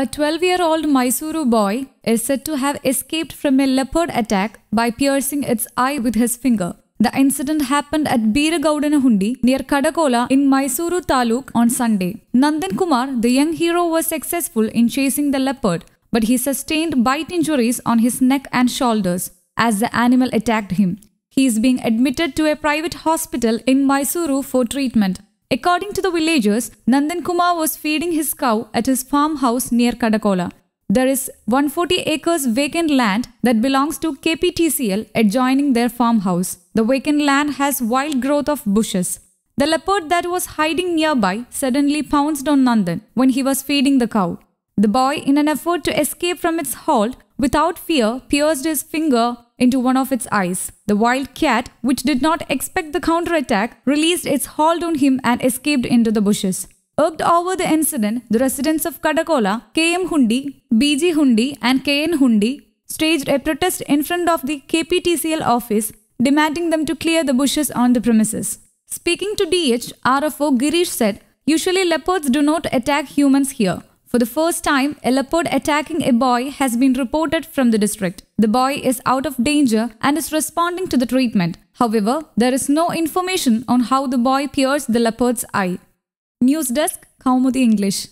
A 12 year old Mysuru boy is said to have escaped from a leopard attack by piercing its eye with his finger. The incident happened at Biragoudanahundi near Kadakola in Mysuru Taluk on Sunday. Nandan Kumar, the young hero, was successful in chasing the leopard, but he sustained bite injuries on his neck and shoulders as the animal attacked him. He is being admitted to a private hospital in Mysuru for treatment. According to the villagers, Nandan Kumar was feeding his cow at his farmhouse near Kadakola. There is 140 acres vacant land that belongs to KPTCL adjoining their farmhouse. The vacant land has wild growth of bushes. The leopard that was hiding nearby suddenly pounced on Nandan when he was feeding the cow. The boy, in an effort to escape from its hold, without fear, pierced his finger into one of its eyes. The wild cat, which did not expect the counterattack, released its hold on him and escaped into the bushes. Irked over the incident, the residents of Kadakola, KM Hundi, BG Hundi, and KN Hundi staged a protest in front of the KPTCL office, demanding them to clear the bushes on the premises. Speaking to DH, RFO Girish said, Usually leopards do not attack humans here. For the first time, a leopard attacking a boy has been reported from the district. The boy is out of danger and is responding to the treatment. However, there is no information on how the boy pierced the leopard's eye. News Desk, Kaumudi English.